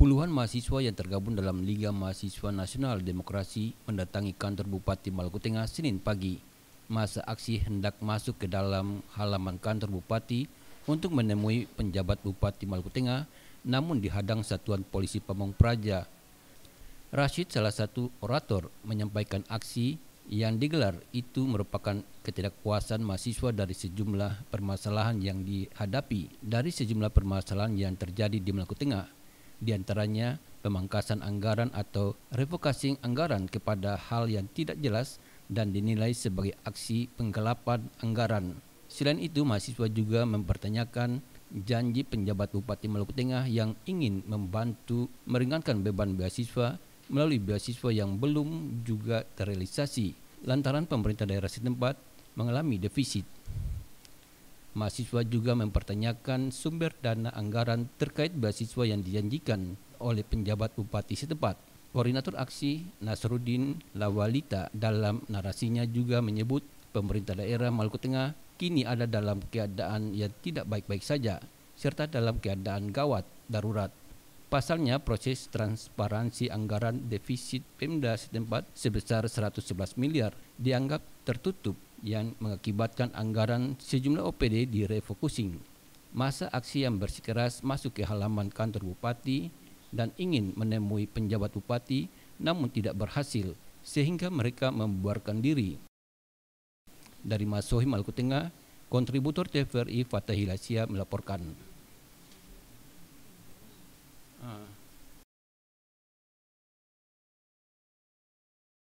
Puluhan mahasiswa yang tergabung dalam Liga Mahasiswa Nasional Demokrasi mendatangi kantor Bupati Maluku Tengah Senin pagi. Masa aksi hendak masuk ke dalam halaman kantor Bupati untuk menemui penjabat Bupati Maluku Tengah namun dihadang Satuan Polisi Pamong Praja. Rashid salah satu orator menyampaikan aksi yang digelar itu merupakan ketidakpuasan mahasiswa dari sejumlah permasalahan yang dihadapi dari sejumlah permasalahan yang terjadi di Maluku Tengah di antaranya pemangkasan anggaran atau revokasi anggaran kepada hal yang tidak jelas dan dinilai sebagai aksi penggelapan anggaran. Selain itu, mahasiswa juga mempertanyakan janji penjabat Bupati Maluku Tengah yang ingin membantu meringankan beban beasiswa melalui beasiswa yang belum juga terrealisasi lantaran pemerintah daerah setempat mengalami defisit. Mahasiswa juga mempertanyakan sumber dana anggaran terkait beasiswa yang dijanjikan oleh penjabat bupati setempat. Koordinator aksi Nasruddin Lawalita dalam narasinya juga menyebut pemerintah daerah Maluku Tengah kini ada dalam keadaan yang tidak baik-baik saja serta dalam keadaan gawat darurat. Pasalnya, proses transparansi anggaran defisit Pemda setempat sebesar 111 miliar dianggap tertutup yang mengakibatkan anggaran sejumlah OPD direfocusing. Masa aksi yang bersikeras masuk ke halaman kantor bupati dan ingin menemui penjabat bupati namun tidak berhasil sehingga mereka membuarkan diri. Dari Masohi Maluku Tengah, kontributor TVRI Fatahila Sia melaporkan.